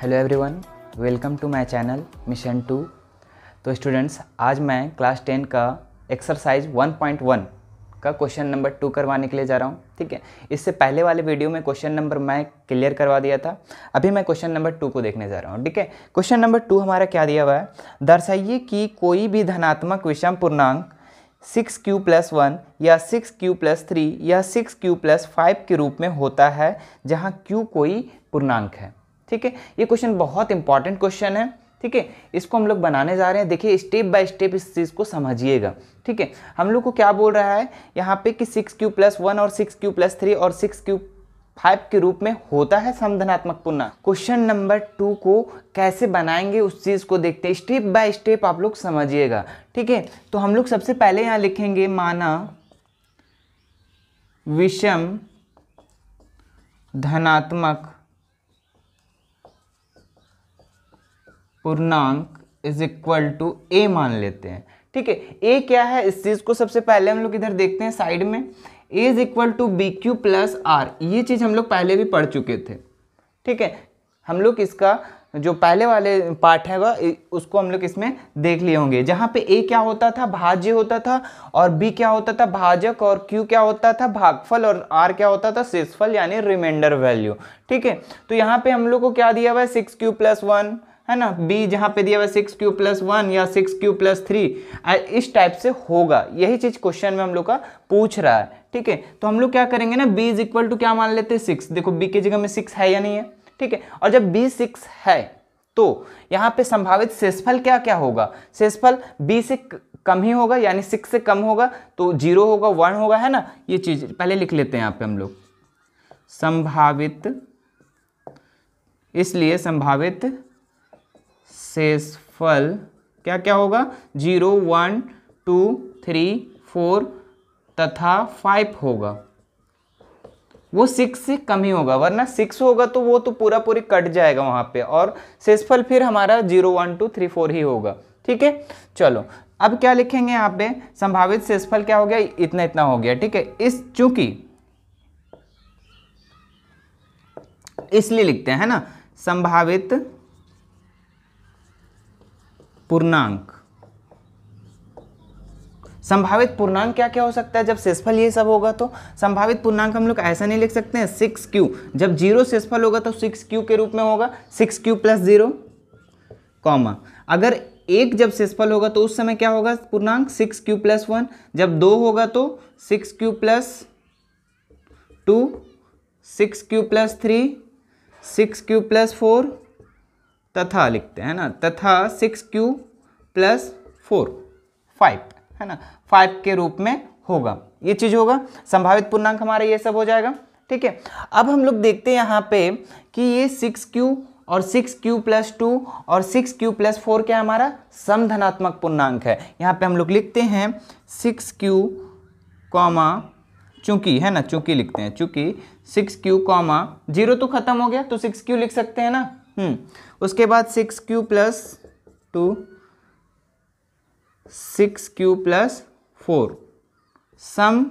hello everyone welcome to my channel mission two तो students आज मैं क्लास टेन का एक्सरसाइज 1.1 का क्वेश्चन नंबर टू करवाने के लिए जा रहा हूँ ठीक है इससे पहले वाले वीडियो में क्वेश्चन नंबर मैं क्लियर करवा दिया था अभी मैं क्वेश्चन नंबर टू को देखने जा रहा हूँ ठीक है क्वेश्चन नंबर टू हमारा क्या दिया हुआ है दर्शाइए कि कोई भी धनात्मक विषम पूर्णांक सिक्स क्यू प्लस वन या सिक्स क्यू प्लस थ्री या सिक्स क्यू प्लस फाइव के रूप में होता है जहाँ क्यू कोई पूर्णांक है ठीक है ये क्वेश्चन बहुत इंपॉर्टेंट क्वेश्चन है ठीक है इसको हम लोग बनाने जा रहे हैं देखिए स्टेप बाय स्टेप इस चीज़ को समझिएगा ठीक है हम लोग को क्या बोल रहा है यहाँ पे कि सिक्स क्यू प्लस वन और सिक्स क्यू प्लस थ्री और सिक्स क्यू फाइव के रूप में होता है समधनात्मक पुनः क्वेश्चन नंबर टू को कैसे बनाएंगे उस चीज़ को देखते हैं स्टेप बाय स्टेप आप लोग समझिएगा ठीक है तो हम लोग सबसे पहले यहाँ लिखेंगे माना विषम धनात्मक पूर्णांक इज इक्वल टू ए मान लेते हैं ठीक है ए क्या है इस चीज़ को सबसे पहले हम लोग इधर देखते हैं साइड में A is equal to B q plus R ये चीज़ हम लोग पहले भी पढ़ चुके थे ठीक है हम लोग इसका जो पहले वाले पार्ट है वह उसको हम लोग इसमें देख लिए होंगे जहाँ पे ए क्या होता था भाज्य होता था और बी क्या होता था भाजक और क्यू क्या होता था भागफल और आर क्या होता था शेषफल यानी रिमाइंडर वैल्यू ठीक है तो यहाँ पे हम लोग को क्या दिया हुआ है सिक्स क्यू प्लस वन है ना बी जहाँ पे दिया हुआ सिक्स क्यू प्लस वन या सिक्स क्यू प्लस थ्री इस टाइप से होगा यही चीज़ क्वेश्चन में हम लोग का पूछ रहा है ठीक है तो हम लोग क्या करेंगे ना बी इज इक्वल टू क्या मान लेते हैं सिक्स देखो बी की जगह में सिक्स है या नहीं है ठीक है और जब बी सिक्स है तो यहाँ पे संभावित शेषफल क्या क्या होगा शेषफल बी से कम ही होगा यानी सिक्स से कम होगा तो जीरो होगा वन होगा है ना ये चीज़ पहले लिख लेते हैं यहाँ पे हम लोग संभावित इसलिए संभावित शेषफल क्या क्या होगा zero one two three four तथा फाइव होगा वो सिक्स से कम ही होगा वरना सिक्स होगा तो वो तो पूरा पूरी कट जाएगा वहाँ पे और शेषफल फिर हमारा zero one two three four ही होगा ठीक है चलो अब क्या लिखेंगे यहाँ पे संभावित शेषफल क्या हो गया इतना इतना हो गया ठीक है इस चूंकि इसलिए लिखते हैं ना संभावित पूर्णांक संभावित पूर्णांक क्या क्या हो सकता है जब सेसफल ये सब होगा तो संभावित पूर्णांक हम लोग ऐसा नहीं लिख सकते हैं सिक्स क्यू जब जीरो सेसफल होगा तो सिक्स क्यू के रूप में होगा six Q plus zero comma अगर एक जब सेसफल होगा तो उस समय क्या होगा पूर्णांक सिक्स क्यू प्लस वन जब दो होगा तो six Q plus two six Q plus three six Q plus four तथा लिखते हैं ना तथा six Q plus four five है ना फाइव के रूप में होगा ये चीज़ होगा संभावित पूर्णांक हमारा ये सब हो जाएगा ठीक है अब हम लोग देखते हैं यहाँ पे कि ये सिक्स क्यू और सिक्स क्यू प्लस टू और सिक्स क्यू प्लस फोर क्या हमारा समधनात्मक पूर्णांक है यहाँ पे हम लोग लिखते हैं सिक्स क्यू कॉमा चूंकि है ना चूंकि लिखते हैं चूंकि सिक्स क्यू कॉमा जीरो तो खत्म हो गया तो सिक्स क्यू लिख सकते हैं ना हम्म, उसके बाद six Q plus two six Q plus four सम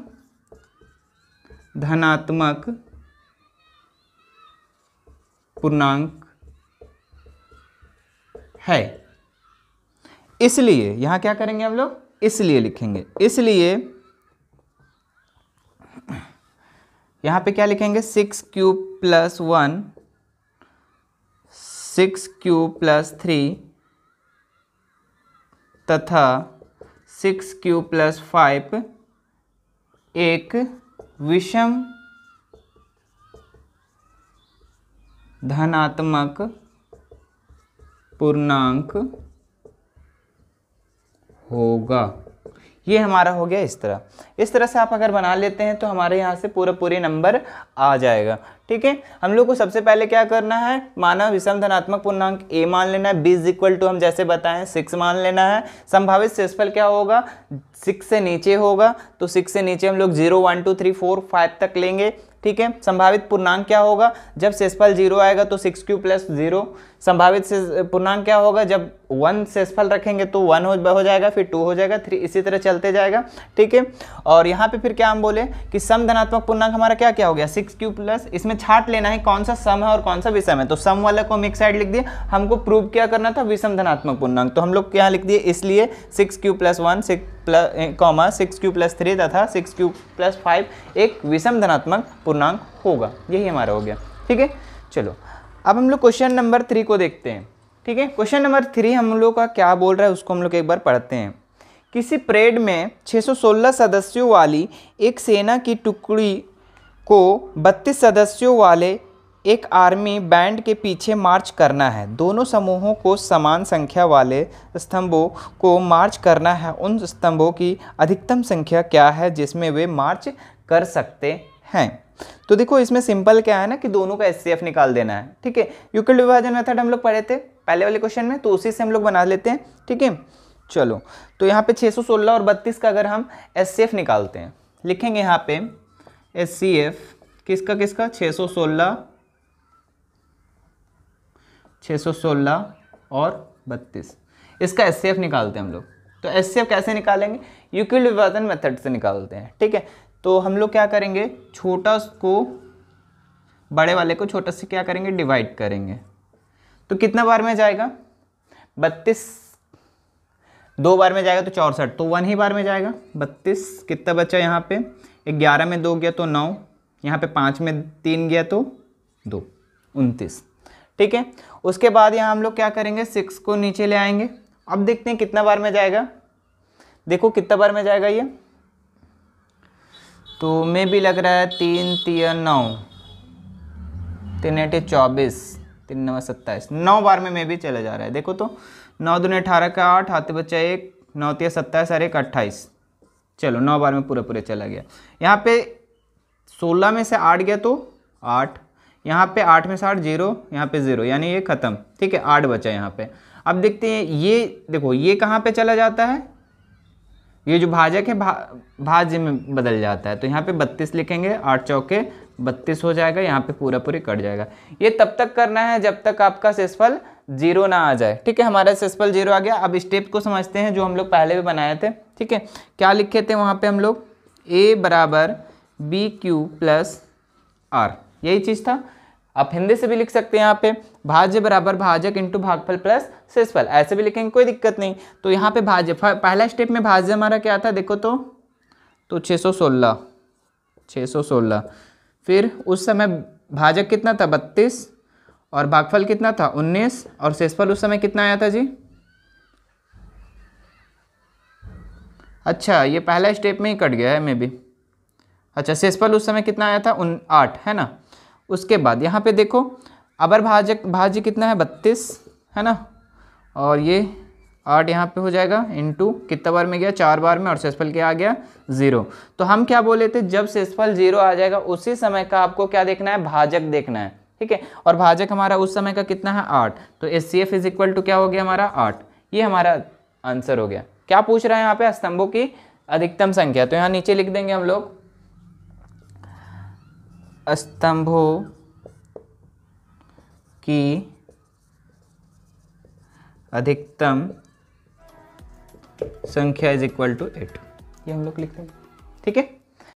धनात्मक पूर्णांक है इसलिए यहां क्या करेंगे हम लोग इसलिए लिखेंगे इसलिए यहां पे क्या लिखेंगे six cube plus one six Q plus three तथा सिक्स क्यू प्लस फाइव एक विषम धनात्मक पूर्णांक होगा ये हमारा हो गया इस तरह इस तरह से आप अगर बना लेते हैं तो हमारे यहाँ से पूरा पूरे नंबर आ जाएगा ठीक है हम लोग को सबसे पहले क्या करना है मानव विषम धनात्मक पूर्णांक ए मान लेना है बीज इक्वल टू हम जैसे बताएं सिक्स मान लेना है संभावित शेषफल क्या होगा सिक्स से नीचे होगा तो सिक्स से नीचे हम लोग zero one two three four five तक लेंगे ठीक है संभावित पूर्णांक क्या होगा जब शेषफल जीरो आएगा तो सिक्स क्यू प्लस जीरो संभावित पूर्णांक क्या होगा जब वन सेसफल रखेंगे तो वन हो, हो जाएगा फिर टू हो जाएगा थ्री इसी तरह चलते जाएगा ठीक है और यहाँ पे फिर क्या हम बोले कि सम धनात्मक पूर्णांक हमारा क्या क्या हो गया सिक्स क्यू प्लस इसमें छाट लेना है कौन सा सम है और कौन सा विषम है तो सम वाला को हम एक साइड लिख दिए हमको प्रूव क्या करना था विषम धनात्मक पूर्णांक तो हम लोग क्या लिख दिए इसलिए six Q plus one six plus comma six Q plus three तथा सिक्स क्यू प्लस फाइव एक विषम धनात्मक पूर्णांक होगा यही हमारा हो गया ठीक है चलो अब हम लोग क्वेश्चन नंबर थ्री को देखते हैं ठीक है क्वेश्चन नंबर थ्री हम लोग का क्या बोल रहा है उसको हम लोग एक बार पढ़ते हैं किसी परेड में 616 सदस्यों वाली एक सेना की टुकड़ी को 32 सदस्यों वाले एक आर्मी बैंड के पीछे मार्च करना है दोनों समूहों को समान संख्या वाले स्तंभों को मार्च करना है उन स्तंभों की अधिकतम संख्या क्या है जिसमें वे मार्च कर सकते हैं तो देखो इसमें सिंपल क्या है ना कि दोनों का एस निकाल देना है ठीक है यूक्ल विभाजन मेथड हम लोग पढ़े थे पहले वाले क्वेश्चन में तो उसी से हम लोग बना लेते हैं ठीक है चलो तो यहाँ पे 616 और 32 का अगर हम एस निकालते हैं लिखेंगे यहाँ पे एस किसका किसका 616 616 और 32 इसका एस निकालते हैं हम लोग तो एस कैसे निकालेंगे यूक्ल विभाजन मेथड से निकालते हैं ठीक है तो हम लोग क्या करेंगे छोटा को बड़े वाले को छोटा से क्या करेंगे डिवाइड करेंगे तो कितना बार में जाएगा बत्तीस दो बार में जाएगा तो चौंसठ तो वन ही बार में जाएगा बत्तीस कितना बचा यहाँ पे ग्यारह में दो गया तो नौ यहाँ पे पाँच में तीन गया तो दो उनतीस ठीक है उसके बाद यहाँ हम लोग क्या करेंगे सिक्स को नीचे ले आएंगे अब देखते हैं कितना बार में जाएगा देखो कितना बार में जाएगा ये तो में भी लग रहा है तीन तीन नौ तीन अठे चौबीस तीन नौ सत्ताईस नौ बार में मैं भी चला जा रहा है देखो तो नौ दूने अठारह का आठ हाथ बच्चा एक नौ तीन सत्ताईस और एक अट्ठाईस चलो नौ बार में पूरे पूरे चला गया यहाँ पे सोलह में से आठ गया तो आठ यहाँ पे आठ में से आठ जीरो यहाँ पे जीरो यानी ये ख़त्म ठीक है आठ बचा यहाँ पे अब देखते हैं ये देखो ये कहाँ पे चला जाता है ये जो भाजक है भा भाज्य में बदल जाता है तो यहाँ पे बत्तीस लिखेंगे आठ चौके बत्तीस हो जाएगा यहाँ पे पूरा पूरी कट जाएगा ये तब तक करना है जब तक आपका सेसफल जीरो ना आ जाए ठीक है हमारा सेसफल जीरो आ गया अब स्टेप को समझते हैं जो हम लोग पहले भी बनाए थे ठीक है क्या लिखे थे वहाँ पर हम लोग ए बराबर बी क्यू प्लस आर यही चीज़ था आप हिंदी से भी लिख सकते हैं यहाँ पे भाज्य बराबर भाजक इंटू भागफल प्लस शेषफल ऐसे भी लिखेंगे कोई दिक्कत नहीं तो यहाँ पे भाज्य पहला स्टेप में भाज्य हमारा क्या था देखो तो तो 616 616 फिर उस समय भाजक कितना था बत्तीस और भागफल कितना था उन्नीस और शेषफल उस समय कितना आया था जी अच्छा ये पहला स्टेप में ही कट गया है मे बी अच्छा शेषफल उस समय कितना आया था उन आठ है ना उसके बाद यहाँ पे देखो अबर भाजक भाज्य कितना है बत्तीस है ना और ये आठ यहाँ पे हो जाएगा टू कितना बार में गया चार बार में और सेसफल क्या आ गया ज़ीरो तो हम क्या बोले थे जब सेसफल ज़ीरो आ जाएगा उसी समय का आपको क्या देखना है भाजक देखना है ठीक है और भाजक हमारा उस समय का कितना है आठ तो S C F is equal to क्या हो गया हमारा आठ ये हमारा आंसर हो गया क्या पूछ रहा है यहाँ पे स्तंभों की अधिकतम संख्या तो यहाँ नीचे लिख देंगे हम लोग स्तंभों की अधिकतम संख्या इज इक्वल टू एट ये हम लोग लिख देंगे ठीक है